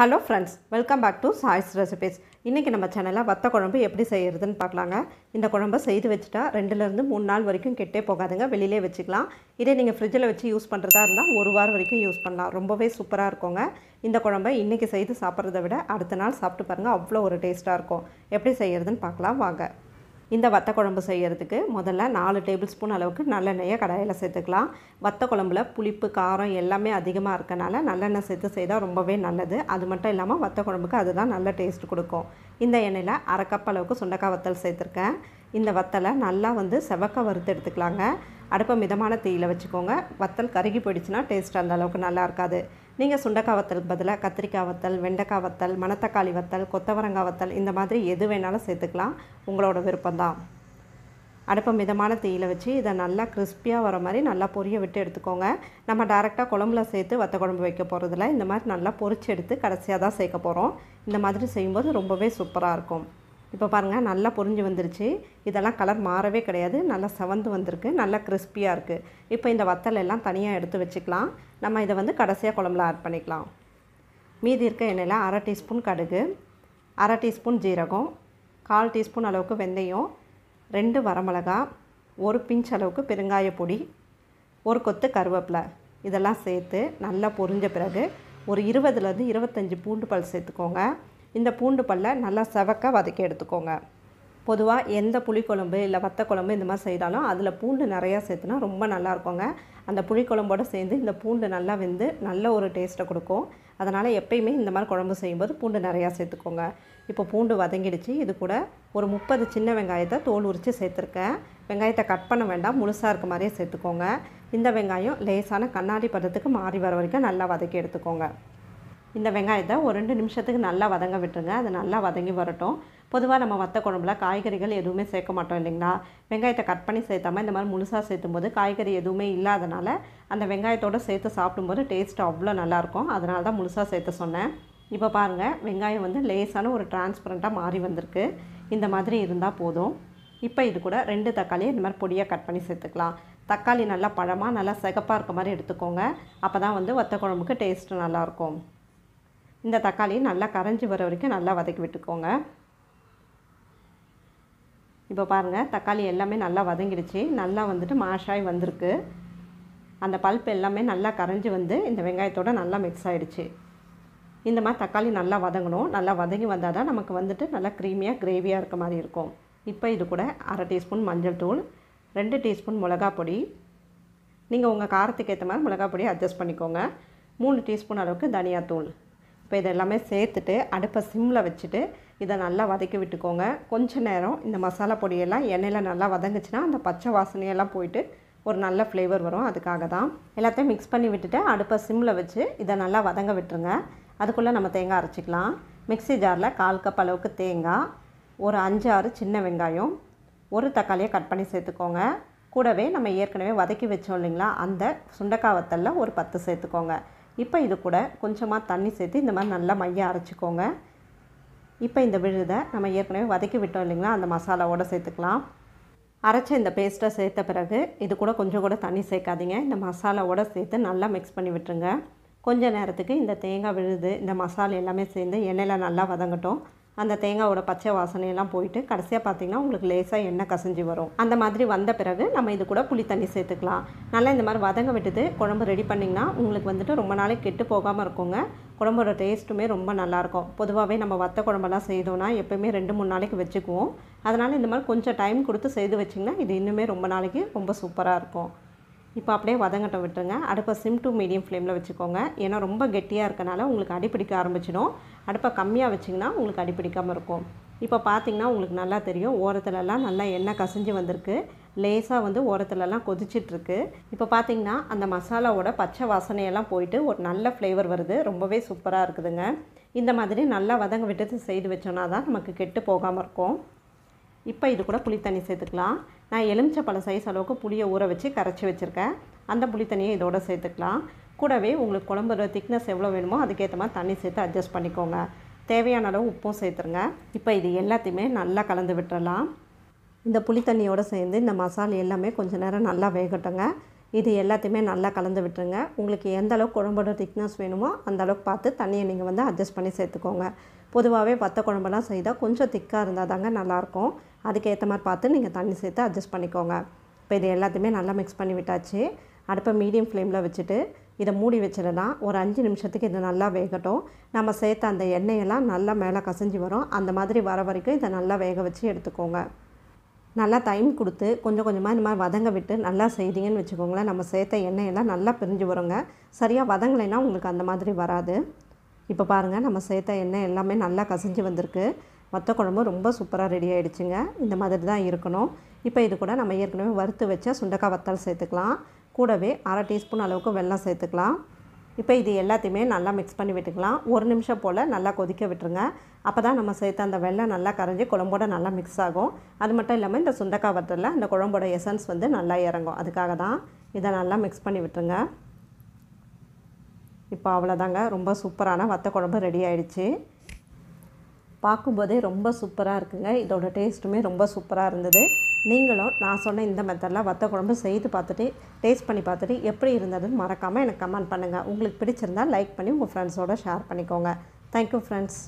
hello friends welcome back to choice recipes இன்றைக்கி நம்ம சேனலில் வத்த குழம்பு எப்படி செய்கிறதுன்னு பார்க்கலாங்க இந்த குழம்பை செய்து வச்சுட்டா ரெண்டுலேருந்து மூணு நாள் வரைக்கும் கெட்டே போகாதுங்க வெளியிலே வச்சுக்கலாம் இதே நீங்கள் ஃப்ரிட்ஜில் வச்சு யூஸ் பண்ணுறதா இருந்தால் ஒரு வாரம் வரைக்கும் யூஸ் பண்ணலாம் ரொம்பவே சூப்பராக இருக்குங்க இந்த குழம்பை இன்றைக்கி செய்து சாப்பிட்றத விட அடுத்த நாள் சாப்பிட்டு பாருங்கள் அவ்வளோ ஒரு டேஸ்ட்டாக இருக்கும் எப்படி செய்கிறதுன்னு பார்க்கலாம் வாங்க இந்த வத்த குழம்பு செய்கிறதுக்கு முதல்ல நாலு டேபிள் ஸ்பூன் அளவுக்கு நல்லெண்ணெயை கடாயில் சேர்த்துக்கலாம் வத்த குழம்புல புளிப்பு காரம் எல்லாமே அதிகமாக இருக்கனால நல்லெண்ணெய் சேர்த்து செய்தால் ரொம்பவே நல்லது அது மட்டும் இல்லாமல் வத்த குழம்புக்கு அதுதான் நல்ல டேஸ்ட் கொடுக்கும் இந்த எண்ணெயில் அரைக்கப் அளவுக்கு சுண்டக்காய் வத்தல் சேர்த்துருக்கேன் இந்த வத்தலை நல்லா வந்து செவக்க வறுத்து எடுத்துக்கலாங்க அடுப்பை மிதமான தீயில் வச்சுக்கோங்க வத்தல் கருகி போயிடுச்சுன்னா டேஸ்ட் அந்த அளவுக்கு நல்லா இருக்காது நீங்கள் சுண்டக்காய் வத்தல் பதிலாக கத்திரிக்காய் வத்தல் வெண்டைக்காய் வத்தல் மணத்தக்காளி வத்தல் கொத்தவரங்காய் வத்தல் இந்த மாதிரி எது வேணாலும் சேர்த்துக்கலாம் உங்களோட விருப்பம்தான் அடுப்பு மிதமான தீயில் வச்சு இதை நல்லா கிறிஸ்பியாக வர மாதிரி நல்லா பொரிய விட்டு எடுத்துக்கோங்க நம்ம டேரெக்டாக குழம்புல சேர்த்து வத்த குழம்பு வைக்க போகிறதில்ல இந்த மாதிரி நல்லா பொறிச்சு எடுத்து கடைசியாக தான் சேர்க்க போகிறோம் இந்த மாதிரி செய்யும்போது ரொம்பவே சூப்பராக இருக்கும் இப்போ பாருங்கள் நல்லா பொரிஞ்சு வந்துருச்சு இதெல்லாம் கலர் மாறவே கிடையாது நல்லா செவந்து வந்திருக்கு நல்லா கிறிஸ்பியாக இருக்குது இப்போ இந்த வத்தல் எல்லாம் தனியாக எடுத்து வச்சுக்கலாம் நம்ம இதை வந்து கடைசியாக குழம்புல ஆட் பண்ணிக்கலாம் மீதி இருக்க எண்ணெயில் அரை டீஸ்பூன் கடுகு அரை டீஸ்பூன் ஜீரகம் கால் டீஸ்பூன் அளவுக்கு வெந்தயம் ரெண்டு வரமிளகா ஒரு பிஞ்ச் அளவுக்கு பெருங்காய பொடி ஒரு கொத்து கருவேப்பிலை இதெல்லாம் சேர்த்து நல்லா பொரிஞ்ச பிறகு ஒரு இருபதுலேருந்து இருபத்தஞ்சி பூண்டு பல் சேர்த்துக்கோங்க இந்த பூண்டு பல்லை நல்லா செவக்க வதக்கி எடுத்துக்கோங்க பொதுவாக எந்த புளிக்குழம்பு இல்லை வத்த குழம்பு இந்த மாதிரி செய்தாலும் அதில் பூண்டு நிறையா சேர்த்துனா ரொம்ப நல்லா இருக்குங்க அந்த புளிக்குழம்போடு சேர்ந்து இந்த பூண்டு நல்லா வெந்து நல்ல ஒரு டேஸ்ட்டை கொடுக்கும் அதனால் எப்பயுமே இந்த மாதிரி குழம்பு செய்யும்போது பூண்டு நிறையா சேர்த்துக்கோங்க இப்போ பூண்டு வதங்கிடுச்சு இது கூட ஒரு முப்பது சின்ன வெங்காயத்தை தோல் உரித்து சேர்த்துருக்கேன் வெங்காயத்தை கட் பண்ண வேண்டாம் முழுசாக இருக்க மாதிரியே சேர்த்துக்கோங்க இந்த வெங்காயம் லேசான கண்ணாடி பதத்துக்கு மாறி வர வரைக்கும் நல்லா வதக்கி எடுத்துக்கோங்க இந்த வெங்காயத்தை ஒரு ரெண்டு நிமிஷத்துக்கு நல்லா வதங்க விட்டுருங்க அது நல்லா வதங்கி வரட்டும் பொதுவாக நம்ம வத்த குழம்புல காய்கறிகள் எதுவுமே சேர்க்க மாட்டோம் இல்லைங்களா வெங்காயத்தை கட் பண்ணி சேர்த்தாமல் இந்த மாதிரி முழுசாக சேர்த்தும் போது காய்கறி எதுவுமே இல்லாதனால அந்த வெங்காயத்தோடு சேர்த்து சாப்பிடும்போது டேஸ்ட் அவ்வளோ நல்லாயிருக்கும் அதனால தான் முழுசாக சேர்த்த சொன்னேன் இப்போ பாருங்கள் வெங்காயம் வந்து லேசான ஒரு டிரான்ஸ்பரண்ட்டாக மாறி வந்திருக்கு இந்த மாதிரி இருந்தால் போதும் இப்போ இது கூட ரெண்டு தக்காளியை இந்த மாதிரி பொடியாக கட் பண்ணி சேர்த்துக்கலாம் தக்காளி நல்லா பழமாக நல்லா சிகப்பாக இருக்க மாதிரி எடுத்துக்கோங்க அப்போ தான் வந்து வத்த குழம்புக்கு டேஸ்ட்டு நல்லாயிருக்கும் இந்த தக்காளி நல்லா கரைஞ்சி வர வரைக்கும் நல்லா வதக்கி விட்டுக்கோங்க இப்போ பாருங்கள் தக்காளி எல்லாமே நல்லா வதங்கிடுச்சு நல்லா வந்துட்டு மாஷாய் வந்திருக்கு அந்த பல்ப் எல்லாமே நல்லா கரைஞ்சி வந்து இந்த வெங்காயத்தோடு நல்லா மிக்ஸ் ஆகிடுச்சு இந்த மாதிரி தக்காளி நல்லா வதங்கணும் நல்லா வதங்கி வந்தால் தான் நமக்கு வந்துட்டு நல்லா க்ரீமியாக கிரேவியாக இருக்க மாதிரி இருக்கும் இப்போ இது கூட அரை டீஸ்பூன் மஞ்சள் தூள் ரெண்டு டீஸ்பூன் மிளகா பொடி நீங்கள் உங்கள் காரத்துக்கு ஏற்ற மாதிரி மிளகா பொடி அட்ஜஸ்ட் பண்ணிக்கோங்க மூணு டீஸ்பூன் அளவுக்கு தனியாத்தூள் இப்போ இதெல்லாமே சேர்த்துட்டு அடுப்பை சிம்மில் வச்சுட்டு இதை நல்லா வதக்கி விட்டுக்கோங்க கொஞ்ச நேரம் இந்த மசாலா பொடியெல்லாம் எண்ணெயில் நல்லா வதங்குச்சுன்னா அந்த பச்சை வாசனையெல்லாம் போயிட்டு ஒரு நல்ல ஃப்ளேவர் வரும் அதுக்காக தான் எல்லாத்தையும் மிக்ஸ் பண்ணி விட்டுட்டு அடுப்பை சிம்மில் வச்சு இதை நல்லா வதங்க விட்டுருங்க அதுக்குள்ளே நம்ம தேங்காய் அரைச்சிக்கலாம் மிக்சி ஜாரில் கால் கப் அளவுக்கு தேங்காய் ஒரு அஞ்சு ஆறு சின்ன வெங்காயம் ஒரு தக்காளியை கட் பண்ணி சேர்த்துக்கோங்க கூடவே நம்ம ஏற்கனவே வதக்கி வச்சோம் இல்லைங்களா அந்த சுண்டக்காய் வத்தலில் ஒரு பத்து சேர்த்துக்கோங்க இப்போ இது கூட கொஞ்சமாக தண்ணி சேர்த்து இந்த மாதிரி நல்லா மையம் அரைச்சிக்கோங்க இப்போ இந்த விழுதை நம்ம ஏற்கனவே வதக்கி விட்டோம் இல்லைங்களா அந்த மசாலாவோடு சேர்த்துக்கலாம் அரைச்ச இந்த பேஸ்ட்டை சேர்த்த பிறகு இது கூட கொஞ்சம் கூட தண்ணி சேர்க்காதீங்க இந்த மசாலாவோடு சேர்த்து நல்லா மிக்ஸ் பண்ணி விட்டுருங்க கொஞ்ச நேரத்துக்கு இந்த தேங்காய் விழுது இந்த மசாலா எல்லாமே சேர்ந்து எண்ணெயில் நல்லா வதங்கட்டும் அந்த தேங்காவோட பச்சை வாசனையெல்லாம் போயிட்டு கடைசியாக பார்த்திங்கன்னா உங்களுக்கு லேசாக எண்ணெய் கசஞ்சி வரும் அந்த மாதிரி வந்த பிறகு நம்ம இது கூட புளி தண்ணி சேர்த்துக்கலாம் நல்லா இந்த மாதிரி வதங்க விட்டுட்டு குழம்பு ரெடி பண்ணிங்கன்னா உங்களுக்கு வந்துட்டு ரொம்ப நாளைக்கு கெட்டு போகாமல் இருக்குங்க குழம்போட டேஸ்ட்டுமே ரொம்ப நல்லாயிருக்கும் பொதுவாகவே நம்ம வத்த குழம்பெல்லாம் செய்தோன்னா எப்போயுமே ரெண்டு மூணு நாளைக்கு வச்சுக்குவோம் அதனால் இந்த மாதிரி கொஞ்சம் டைம் கொடுத்து செய்து வச்சிங்கன்னா இது இன்னுமே ரொம்ப நாளைக்கு ரொம்ப சூப்பராக இருக்கும் இப்போ அப்படியே வதங்கட்ட விட்டுருங்க அடுப்பை சிம் டு மீடியம் ஃப்ளேமில் வச்சுக்கோங்க ஏன்னா ரொம்ப கெட்டியாக இருக்கனால உங்களுக்கு அடிப்பிடிக்க ஆரம்பிச்சிடும் அடுப்பை கம்மியாக வச்சிங்கன்னா உங்களுக்கு அடிப்பிடிக்காமல் இருக்கும் இப்போ பார்த்திங்கன்னா உங்களுக்கு நல்லா தெரியும் ஓரத்துலலாம் நல்லா எண்ணெய் கசிஞ்சு வந்திருக்கு லேசாக வந்து ஓரத்துலலாம் கொதிச்சிட்ருக்கு இப்போ பார்த்திங்கன்னா அந்த மசாலாவோட பச்சை வாசனையெல்லாம் போயிட்டு ஒரு நல்ல ஃப்ளேவர் வருது ரொம்பவே சூப்பராக இருக்குதுங்க இந்த மாதிரி நல்லா வதங்க விட்டது செய்து வச்சோன்னா தான் நமக்கு கெட்டு போகாமல் இருக்கும் இப்போ இது கூட புளி தண்ணி சேர்த்துக்கலாம் நான் எலுமிச்சப்பழம் பழம் சைஸ் அளவுக்கு புளியை ஊற வச்சு கரைச்சி வச்சுருக்கேன் அந்த புளி தண்ணியை இதோட சேர்த்துக்கலாம் கூடவே உங்களுக்கு குழம்புற திக்னஸ் எவ்வளோ வேணுமோ அதுக்கேற்ற மாதிரி தண்ணி சேர்த்து அட்ஜஸ்ட் பண்ணிக்கோங்க தேவையான அளவு உப்பும் சேர்த்துருங்க இப்போ இது எல்லாத்தையுமே நல்லா கலந்து விட்டுறலாம் இந்த புளி தண்ணியோடு சேர்ந்து இந்த மசாலா எல்லாமே கொஞ்சம் நேரம் நல்லா வேகட்டுங்க இது எல்லாத்தையுமே நல்லா கலந்து விட்டுருங்க உங்களுக்கு எந்த அளவுக்கு குழம்போட திக்னஸ் வேணுமோ அந்த அளவுக்கு பார்த்து தண்ணியை நீங்கள் வந்து அட்ஜஸ்ட் பண்ணி சேர்த்துக்கோங்க பொதுவாகவே வத்த குழம்பெல்லாம் செய்தால் கொஞ்சம் திக்காக இருந்தால் தாங்க நல்லாயிருக்கும் அதுக்கேற்ற மாதிரி பார்த்து நீங்கள் தண்ணி சேர்த்து அட்ஜஸ்ட் பண்ணிக்கோங்க இப்போ இது எல்லாத்தையுமே நல்லா மிக்ஸ் பண்ணி விட்டாச்சு அடுப்பை மீடியம் ஃப்ளேமில் வச்சுட்டு இதை மூடி வச்சிடலாம் ஒரு அஞ்சு நிமிஷத்துக்கு இது நல்லா வேகட்டும் நம்ம சேர்த்த அந்த எண்ணெயெல்லாம் நல்லா மேலே கசஞ்சி வரும் அந்த மாதிரி வர வரைக்கும் இதை நல்லா வேக வச்சு எடுத்துக்கோங்க நல்லா டைம் கொடுத்து கொஞ்சம் கொஞ்சமாக இந்த மாதிரி வதங்க விட்டு நல்லா செய்தீங்கன்னு வச்சுக்கோங்களேன் நம்ம சேர்த்த எண்ணெயெல்லாம் நல்லா பிரிஞ்சு வருங்க சரியாக வதங்கலைன்னா உங்களுக்கு அந்த மாதிரி வராது இப்போ பாருங்கள் நம்ம சேர்த்த எண்ணெய் எல்லாமே நல்லா கசிஞ்சு வந்திருக்கு மொத்த குழம்பு ரொம்ப சூப்பராக ரெடி ஆகிடுச்சுங்க இந்த மாதிரி தான் இருக்கணும் இப்போ இது கூட நம்ம ஏற்கனவே வறுத்து வச்ச சுண்டக்காய் வத்தல் சேர்த்துக்கலாம் கூடவே அரை டீஸ்பூன் அளவுக்கு வெல்லம் சேர்த்துக்கலாம் இப்போ இது எல்லாத்தையுமே நல்லா மிக்ஸ் பண்ணி விட்டுக்கலாம் ஒரு நிமிஷம் போல் நல்லா கொதிக்க விட்டுருங்க அப்போ தான் நம்ம சேர்த்த அந்த வெள்ளம் நல்லா கரைஞ்சி குழம்போட நல்லா மிக்ஸ் ஆகும் அது மட்டும் இல்லாமல் இந்த சுண்டக்காய் வத்தலில் அந்த குழம்போட எசன்ஸ் வந்து நல்லா இறங்கும் அதுக்காக தான் இதை நல்லா மிக்ஸ் பண்ணி விட்டுருங்க இப்போ அவ்வளோதாங்க ரொம்ப சூப்பரான வத்த குழம்பு ரெடி ஆகிடுச்சு பார்க்கும்போதே ரொம்ப சூப்பராக இருக்குங்க இதோட டேஸ்ட்டுமே ரொம்ப சூப்பராக இருந்தது நீங்களும் நான் சொன்ன இந்த மெத்தடெலாம் வத்த குழம்பு செய்து பார்த்துட்டு டேஸ்ட் பண்ணி பார்த்துட்டு எப்படி இருந்ததுன்னு மறக்காமல் எனக்கு கமெண்ட் பண்ணுங்கள் உங்களுக்கு பிடிச்சிருந்தால் லைக் பண்ணி உங்கள் ஃப்ரெண்ட்ஸோடு ஷேர் பண்ணிக்கோங்க தேங்க்யூ ஃப்ரெண்ட்ஸ்